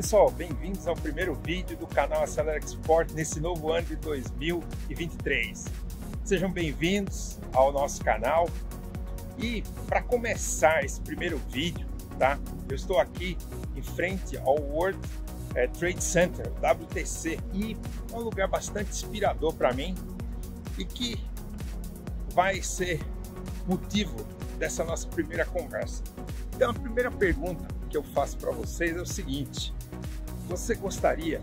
Pessoal, bem-vindos ao primeiro vídeo do canal Acelera Export nesse novo ano de 2023. Sejam bem-vindos ao nosso canal. E para começar esse primeiro vídeo, tá? Eu estou aqui em frente ao World eh, Trade Center, WTC, e é um lugar bastante inspirador para mim e que vai ser motivo dessa nossa primeira conversa. Então, a primeira pergunta que eu faço para vocês é o seguinte: você gostaria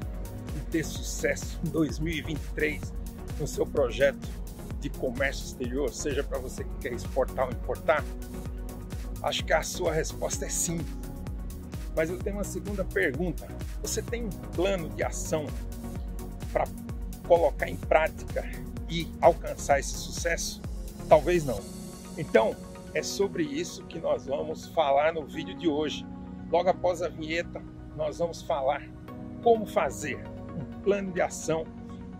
de ter sucesso em 2023 no seu projeto de comércio exterior, seja para você que quer exportar ou importar? Acho que a sua resposta é sim. Mas eu tenho uma segunda pergunta. Você tem um plano de ação para colocar em prática e alcançar esse sucesso? Talvez não. Então, é sobre isso que nós vamos falar no vídeo de hoje. Logo após a vinheta, nós vamos falar como fazer um plano de ação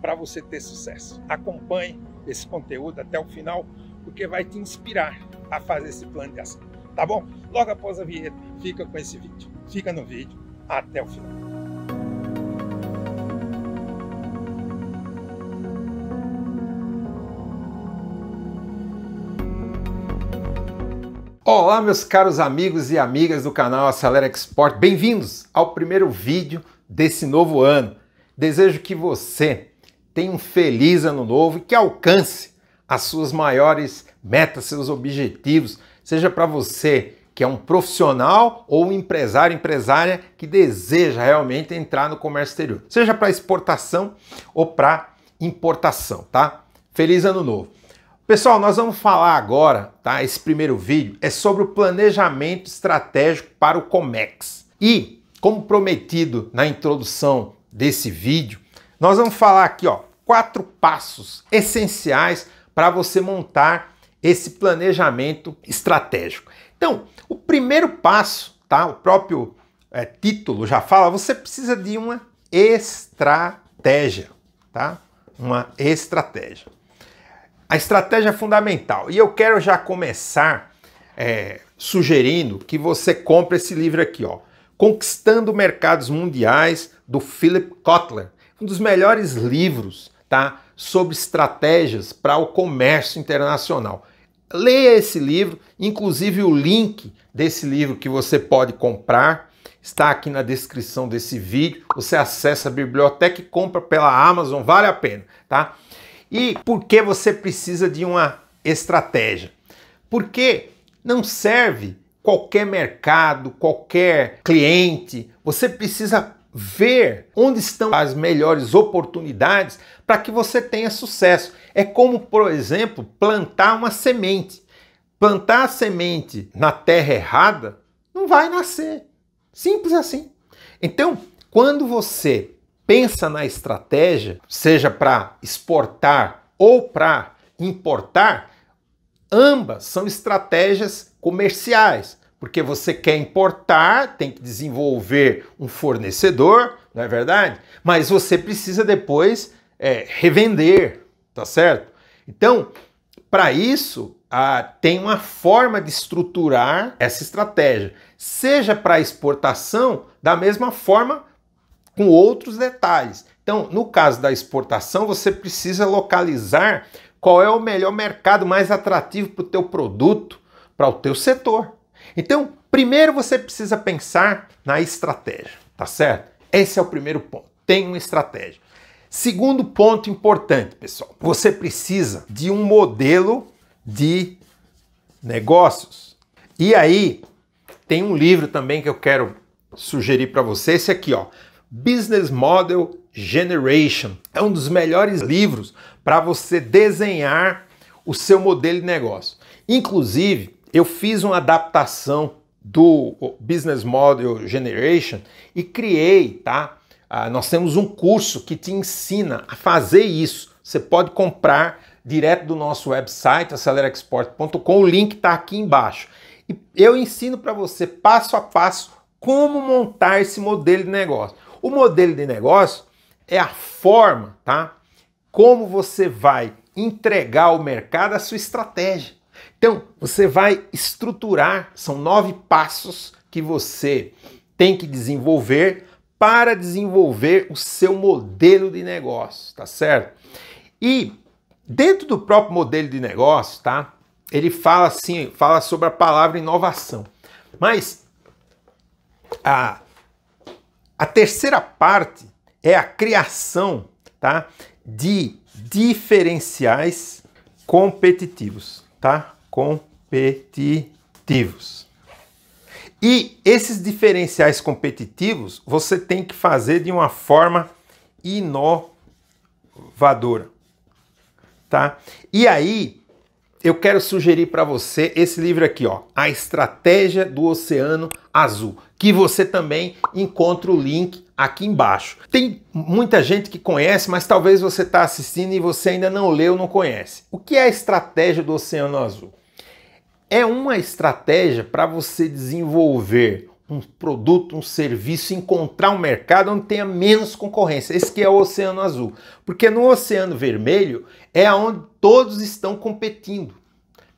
para você ter sucesso. Acompanhe esse conteúdo até o final, porque vai te inspirar a fazer esse plano de ação. Tá bom? Logo após a vinheta, fica com esse vídeo. Fica no vídeo até o final. Olá, meus caros amigos e amigas do canal Acelera Export. Bem-vindos ao primeiro vídeo desse novo ano. Desejo que você tenha um feliz ano novo e que alcance as suas maiores metas, seus objetivos, seja para você que é um profissional ou um empresário, empresária que deseja realmente entrar no comércio exterior, seja para exportação ou para importação, tá? Feliz ano novo. Pessoal, nós vamos falar agora, tá? Esse primeiro vídeo é sobre o planejamento estratégico para o Comex. E como prometido na introdução desse vídeo, nós vamos falar aqui, ó, quatro passos essenciais para você montar esse planejamento estratégico. Então, o primeiro passo, tá? O próprio é, título já fala, você precisa de uma estratégia, tá? Uma estratégia. A estratégia é fundamental. E eu quero já começar é, sugerindo que você compre esse livro aqui, ó. Conquistando Mercados Mundiais, do Philip Kotler. Um dos melhores livros tá, sobre estratégias para o comércio internacional. Leia esse livro, inclusive o link desse livro que você pode comprar está aqui na descrição desse vídeo. Você acessa a biblioteca e compra pela Amazon, vale a pena, tá? E por que você precisa de uma estratégia? Porque não serve qualquer mercado, qualquer cliente, você precisa ver onde estão as melhores oportunidades para que você tenha sucesso. É como, por exemplo, plantar uma semente. Plantar a semente na terra errada não vai nascer. Simples assim. Então, quando você pensa na estratégia, seja para exportar ou para importar, Ambas são estratégias comerciais, porque você quer importar, tem que desenvolver um fornecedor, não é verdade? Mas você precisa depois é, revender, tá certo? Então, para isso, a, tem uma forma de estruturar essa estratégia, seja para exportação, da mesma forma com outros detalhes. Então, no caso da exportação, você precisa localizar qual é o melhor mercado mais atrativo para o teu produto, para o teu setor. Então, primeiro você precisa pensar na estratégia, tá certo? Esse é o primeiro ponto. Tem uma estratégia. Segundo ponto importante, pessoal, você precisa de um modelo de negócios. E aí tem um livro também que eu quero sugerir para você, esse aqui, ó, Business Model Generation. É um dos melhores livros para você desenhar o seu modelo de negócio. Inclusive, eu fiz uma adaptação do Business Model Generation e criei, tá? Ah, nós temos um curso que te ensina a fazer isso. Você pode comprar direto do nosso website, acelerexport.com. O link está aqui embaixo. E eu ensino para você passo a passo como montar esse modelo de negócio. O modelo de negócio é a forma, tá? Como você vai entregar ao mercado a sua estratégia. Então, você vai estruturar, são nove passos que você tem que desenvolver para desenvolver o seu modelo de negócio, tá certo? E dentro do próprio modelo de negócio, tá? Ele fala assim, fala sobre a palavra inovação. Mas a a terceira parte é a criação tá, de diferenciais competitivos, tá? Competitivos. E esses diferenciais competitivos você tem que fazer de uma forma inovadora, tá? E aí eu quero sugerir para você esse livro aqui, ó, A Estratégia do Oceano Azul, que você também encontra o link aqui embaixo. Tem muita gente que conhece, mas talvez você está assistindo e você ainda não leu, não conhece. O que é a estratégia do Oceano Azul? É uma estratégia para você desenvolver um produto, um serviço, encontrar um mercado onde tenha menos concorrência. Esse que é o oceano azul. Porque no oceano vermelho é onde todos estão competindo.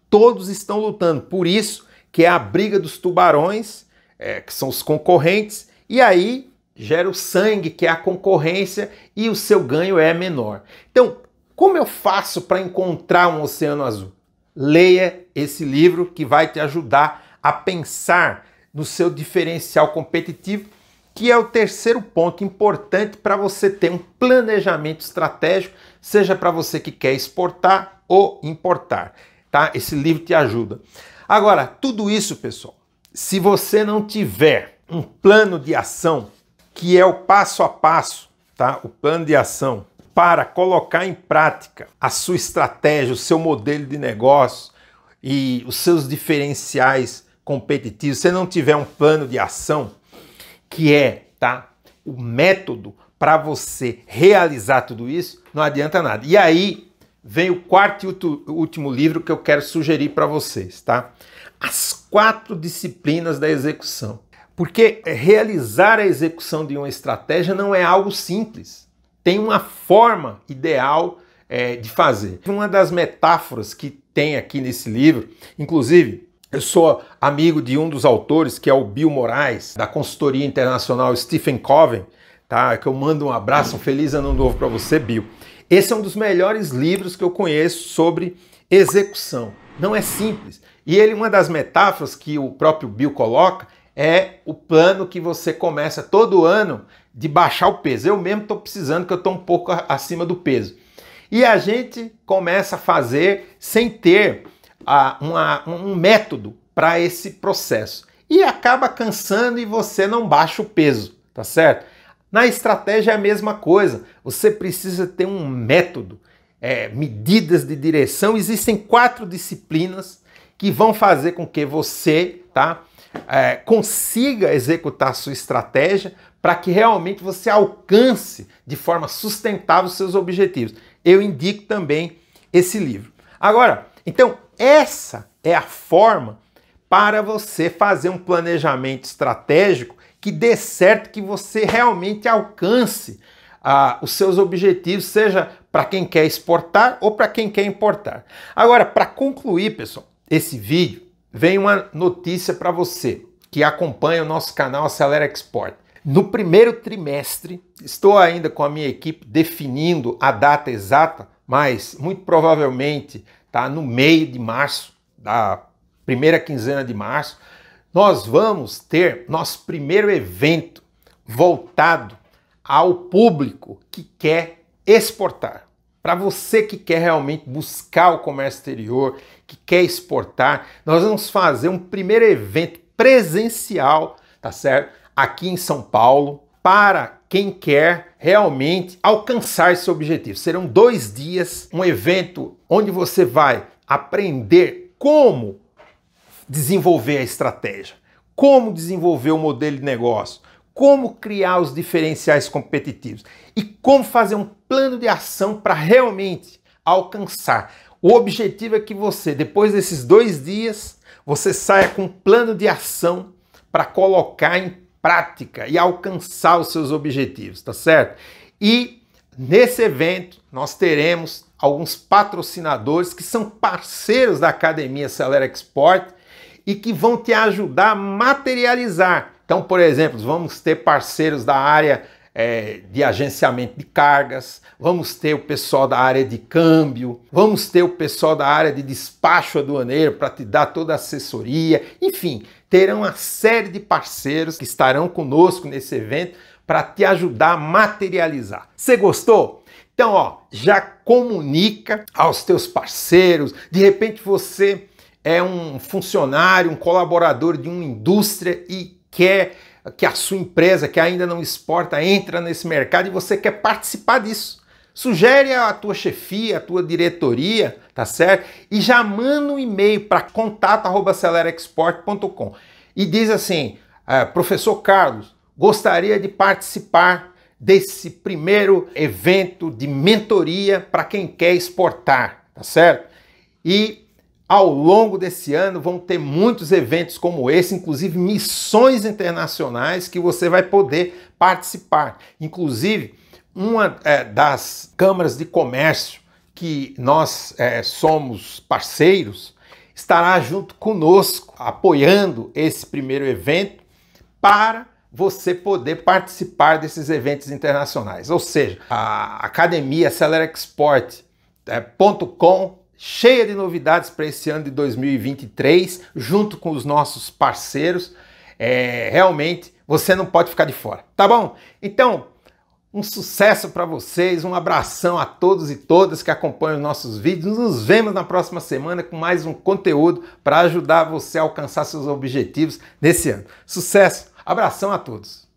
Todos estão lutando. Por isso que é a briga dos tubarões, é, que são os concorrentes, e aí gera o sangue, que é a concorrência, e o seu ganho é menor. Então, como eu faço para encontrar um oceano azul? Leia esse livro que vai te ajudar a pensar no seu diferencial competitivo, que é o terceiro ponto importante para você ter um planejamento estratégico, seja para você que quer exportar ou importar, tá? Esse livro te ajuda. Agora, tudo isso, pessoal, se você não tiver um plano de ação, que é o passo a passo, tá? O plano de ação para colocar em prática a sua estratégia, o seu modelo de negócio e os seus diferenciais competitivo, se não tiver um plano de ação, que é tá, o método para você realizar tudo isso, não adianta nada. E aí vem o quarto e último livro que eu quero sugerir para vocês, tá? As quatro disciplinas da execução. Porque realizar a execução de uma estratégia não é algo simples. Tem uma forma ideal é, de fazer. Uma das metáforas que tem aqui nesse livro, inclusive, eu sou amigo de um dos autores, que é o Bill Moraes, da consultoria internacional Stephen Coven, tá? Que eu mando um abraço, um feliz ano novo para você, Bill. Esse é um dos melhores livros que eu conheço sobre execução. Não é simples. E ele, uma das metáforas que o próprio Bill coloca é o plano que você começa todo ano de baixar o peso. Eu mesmo estou precisando, que eu estou um pouco acima do peso. E a gente começa a fazer sem ter a, uma, um método para esse processo. E acaba cansando e você não baixa o peso, tá certo? Na estratégia é a mesma coisa. Você precisa ter um método, é, medidas de direção. Existem quatro disciplinas que vão fazer com que você tá, é, consiga executar sua estratégia para que realmente você alcance de forma sustentável seus objetivos. Eu indico também esse livro. Agora, então, essa é a forma para você fazer um planejamento estratégico que dê certo, que você realmente alcance ah, os seus objetivos, seja para quem quer exportar ou para quem quer importar. Agora, para concluir, pessoal, esse vídeo, vem uma notícia para você que acompanha o nosso canal Acelera Export. No primeiro trimestre, estou ainda com a minha equipe definindo a data exata, mas muito provavelmente tá? no meio de março, da primeira quinzena de março, nós vamos ter nosso primeiro evento voltado ao público que quer exportar. Para você que quer realmente buscar o comércio exterior, que quer exportar, nós vamos fazer um primeiro evento presencial, tá certo? Aqui em São Paulo, para quem quer realmente alcançar seu objetivo. Serão dois dias, um evento onde você vai aprender como desenvolver a estratégia, como desenvolver o modelo de negócio, como criar os diferenciais competitivos e como fazer um plano de ação para realmente alcançar. O objetivo é que você, depois desses dois dias, você saia com um plano de ação para colocar em prática e alcançar os seus objetivos, tá certo? E nesse evento nós teremos alguns patrocinadores que são parceiros da Academia Celera Export e que vão te ajudar a materializar. Então, por exemplo, vamos ter parceiros da área é, de agenciamento de cargas, vamos ter o pessoal da área de câmbio, vamos ter o pessoal da área de despacho aduaneiro para te dar toda a assessoria, enfim, terão uma série de parceiros que estarão conosco nesse evento para te ajudar a materializar. Você gostou? Então, ó, já comunica aos teus parceiros. De repente você é um funcionário, um colaborador de uma indústria e quer que a sua empresa, que ainda não exporta, entra nesse mercado e você quer participar disso. Sugere a tua chefia, a tua diretoria, tá certo? E já manda um e-mail para contato@celerexport.com e diz assim: é, professor Carlos, gostaria de participar desse primeiro evento de mentoria para quem quer exportar, tá certo? E ao longo desse ano vão ter muitos eventos como esse, inclusive missões internacionais que você vai poder participar. Inclusive, uma é, das câmaras de comércio que nós é, somos parceiros estará junto conosco, apoiando esse primeiro evento para você poder participar desses eventos internacionais. Ou seja, a Academia Accelerexport.com é, cheia de novidades para esse ano de 2023, junto com os nossos parceiros. É, realmente, você não pode ficar de fora, tá bom? Então, um sucesso para vocês, um abração a todos e todas que acompanham os nossos vídeos. Nos vemos na próxima semana com mais um conteúdo para ajudar você a alcançar seus objetivos nesse ano. Sucesso, abração a todos.